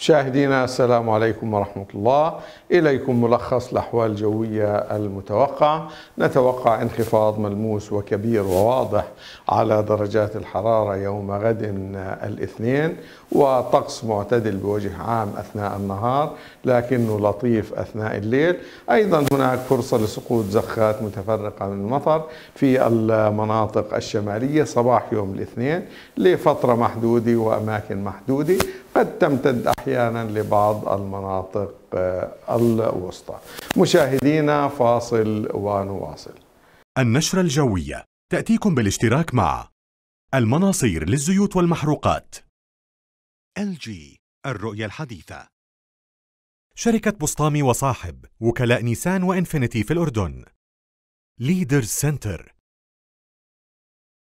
مشاهدينا السلام عليكم ورحمة الله إليكم ملخص الأحوال الجوية المتوقع نتوقع انخفاض ملموس وكبير وواضح على درجات الحرارة يوم غد الاثنين وطقس معتدل بوجه عام أثناء النهار لكنه لطيف أثناء الليل أيضا هناك فرصة لسقوط زخات متفرقة من المطر في المناطق الشمالية صباح يوم الاثنين لفترة محدودة وأماكن محدودة قد تمتد أحيانا لبعض المناطق آه، الوسطى مشاهدينا فاصل ونواصل النشرة الجوية تأتيكم بالاشتراك مع المناصير للزيوت والمحروقات LG الرؤية الحديثة شركة بسطامي وصاحب وكلاء نيسان وإنفينيتي في الأردن ليدر سنتر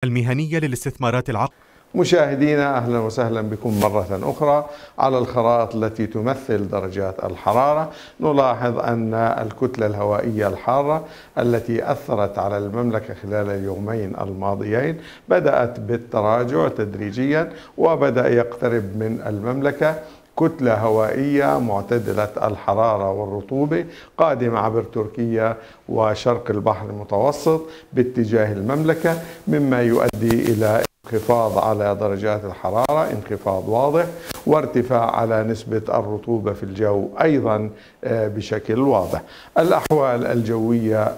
المهنية للاستثمارات العقد مشاهدينا اهلا وسهلا بكم مره اخرى على الخرائط التي تمثل درجات الحراره نلاحظ ان الكتله الهوائيه الحاره التي اثرت على المملكه خلال اليومين الماضيين بدات بالتراجع تدريجيا وبدا يقترب من المملكه كتلة هوائية معتدلة الحرارة والرطوبة قادمة عبر تركيا وشرق البحر المتوسط باتجاه المملكة مما يؤدي إلى انخفاض على درجات الحرارة انخفاض واضح وارتفاع على نسبة الرطوبة في الجو أيضا آه، بشكل واضح الأحوال الجوية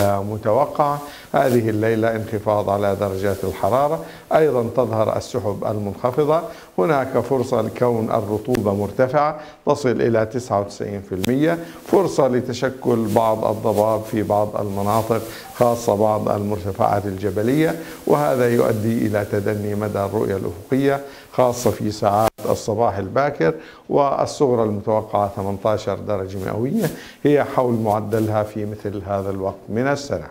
المتوقعة هذه الليلة انخفاض على درجات الحرارة أيضا تظهر السحب المنخفضة هناك فرصة لكون الرطوبة مرتفعة تصل إلى 99% فرصة لتشكل بعض الضباب في بعض المناطق خاصة بعض المرتفعات الجبلية وهذا يؤدي إلى تدني مدى الرؤية الأفقية خاصة في ساعات الصباح الباكر والصغرى المتوقعة 18 درجة مئوية هي حول معدلها في مثل هذا الوقت من السنة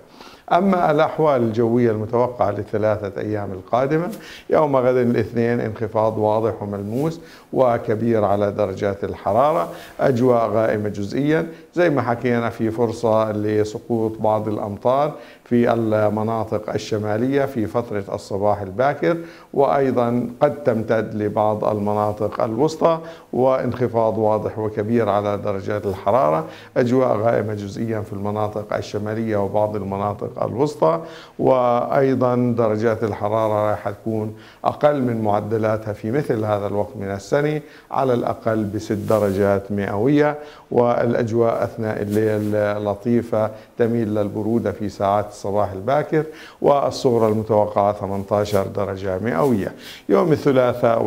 أما الأحوال الجوية المتوقعة لثلاثة أيام القادمة يوم غد الاثنين انخفاض واضح وملموس وكبير على درجات الحرارة أجواء غائمة جزئيا زي ما حكينا في فرصة لسقوط بعض الأمطار في المناطق الشمالية في فترة الصباح الباكر وأيضا قد تمتد لبعض المناطق الوسطى وانخفاض واضح وكبير على درجات الحرارة أجواء غائمة جزئيا في المناطق الشمالية وبعض المناطق الوسطى وأيضا درجات الحرارة راح تكون أقل من معدلاتها في مثل هذا الوقت من السنة على الأقل بست درجات مئوية والأجواء أثناء الليل لطيفة تميل للبرودة في ساعات الصباح الباكر والصغرى المتوقعة 18 درجة مئوية يوم الثلاثاء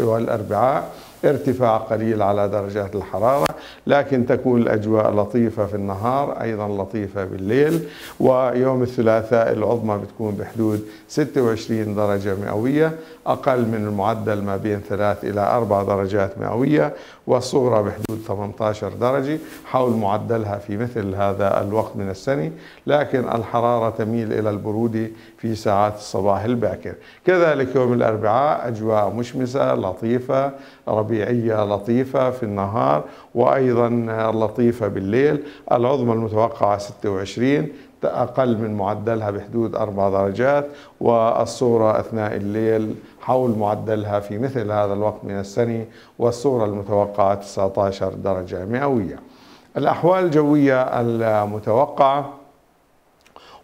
والأربعاء ارتفاع قليل على درجات الحرارة لكن تكون الأجواء لطيفة في النهار أيضا لطيفة بالليل ويوم الثلاثاء العظمى بتكون بحدود 26 درجة مئوية أقل من المعدل ما بين 3 إلى 4 درجات مئوية والصغرى بحدود 18 درجة حول معدلها في مثل هذا الوقت من السنة لكن الحرارة تميل إلى البرودة في ساعات الصباح الباكر كذلك يوم الأربعاء أجواء مشمسة لطيفة ربيع طبيعية لطيفة في النهار وأيضا لطيفة بالليل العظمى المتوقعة 26 أقل من معدلها بحدود أربع درجات والصورة أثناء الليل حول معدلها في مثل هذا الوقت من السنة والصورة المتوقعة 19 درجة مئوية الأحوال الجوية المتوقعة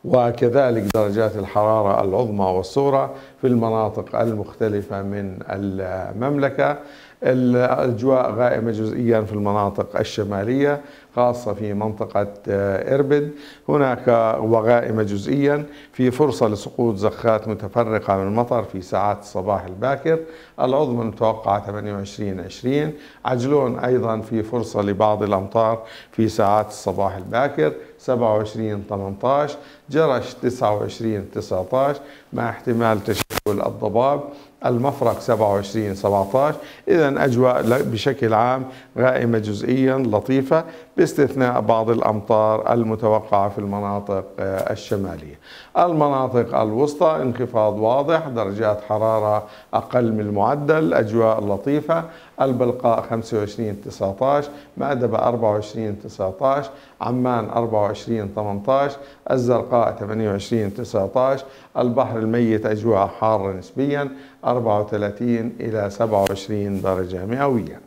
وكذلك درجات الحرارة العظمى والصورة في المناطق المختلفة من المملكة الأجواء غائمة جزئيا في المناطق الشمالية خاصة في منطقة آه، إربد هناك وغائمة جزئيا في فرصة لسقوط زخات متفرقة من المطر في ساعات الصباح الباكر العظمى المتوقعة 28 20 عجلون أيضا في فرصة لبعض الأمطار في ساعات الصباح الباكر 27 18 جرش 29 19 مع احتمال تشكل الضباب المفرق 27 17 إذا أجواء بشكل عام غائمة جزئيا لطيفة باستثناء بعض الأمطار المتوقعة في المناطق آه، الشمالية المناطق الوسطى انخفاض واضح درجات حرارة أقل من المعدل أجواء لطيفة البلقاء 25 19 مأدبة 24 19 عمان 24 18 الزرقاء 28 19 البحر الميت أجواء حارة نسبيا 34 إلى 27 درجة مئوية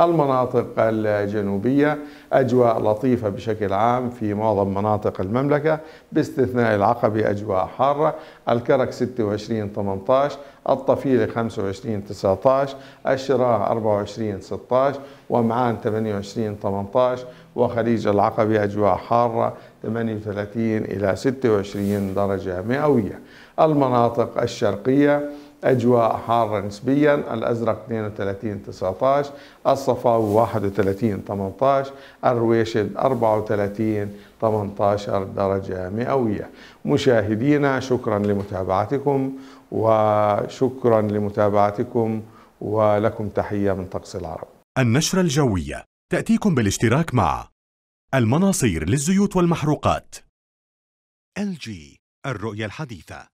المناطق الجنوبية أجواء لطيفة بشكل عام في معظم مناطق المملكة باستثناء العقبة أجواء حارة الكرك 26 18 الطفيلة 25 19 الشراع 24 16 ومعان 28 18 وخليج العقبة أجواء حارة 38 إلى 26 درجة مئوية المناطق الشرقية أجواء حارة نسبيا الأزرق 32 19 الصفاوي 31 18 الرويشد 34 18 درجة مئوية مشاهدينا شكرا لمتابعتكم وشكرا لمتابعتكم ولكم تحية من طقس العرب النشرة الجوية تأتيكم بالاشتراك مع المناصير للزيوت والمحروقات LG الرؤية الحديثة